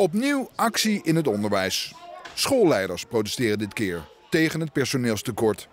Opnieuw actie in het onderwijs. Schoolleiders protesteren dit keer tegen het personeelstekort.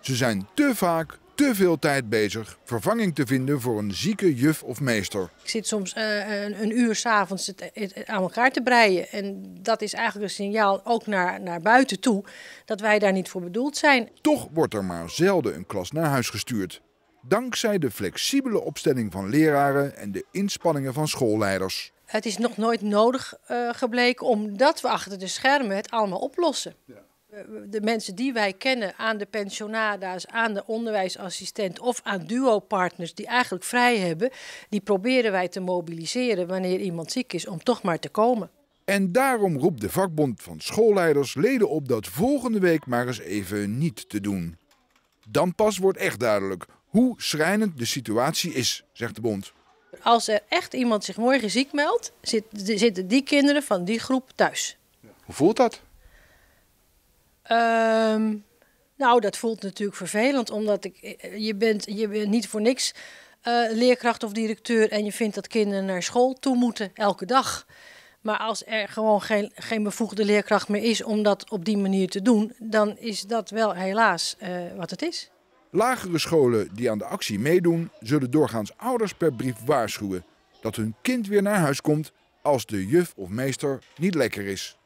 Ze zijn te vaak te veel tijd bezig vervanging te vinden voor een zieke juf of meester. Ik zit soms eh, een, uur s'avonds het, het, aan elkaar te breien. En dat is eigenlijk een signaal ook naar, naar buiten toe dat wij daar niet voor bedoeld zijn. Toch wordt er maar zelden een klas naar huis gestuurd. Dankzij de flexibele opstelling van leraren en de inspanningen van schoolleiders. Het is nog nooit nodig eh, gebleken, omdat we achter de schermen het allemaal oplossen. Ja. Eh, de mensen die wij kennen aan de pensionada's, aan de onderwijsassistent of aan duo-partners die eigenlijk vrij hebben, die proberen wij te mobiliseren wanneer iemand ziek is om toch maar te komen. En daarom roept de vakbond van schoolleiders leden op dat volgende week maar eens even niet te doen. Dan pas wordt echt duidelijk hoe schrijnend de situatie is, zegt de bond als er echt iemand zich morgen ziek meldt, zit, zitten die kinderen van die groep thuis. Hoe voelt dat? Ehm, nou, dat voelt natuurlijk vervelend, omdat ik, eh, je, bent, je niet voor niks eh, leerkracht of directeur en je vindt dat kinderen naar school toe moeten elke dag. Maar als er gewoon geen, geen bevoegde leerkracht meer is om dat op die manier te doen, dan is dat wel helaas eh, wat het is. Lagere scholen die aan de actie meedoen, zullen doorgaans ouders per brief waarschuwen dat hun kind weer naar huis komt als de juf of meester niet lekker is.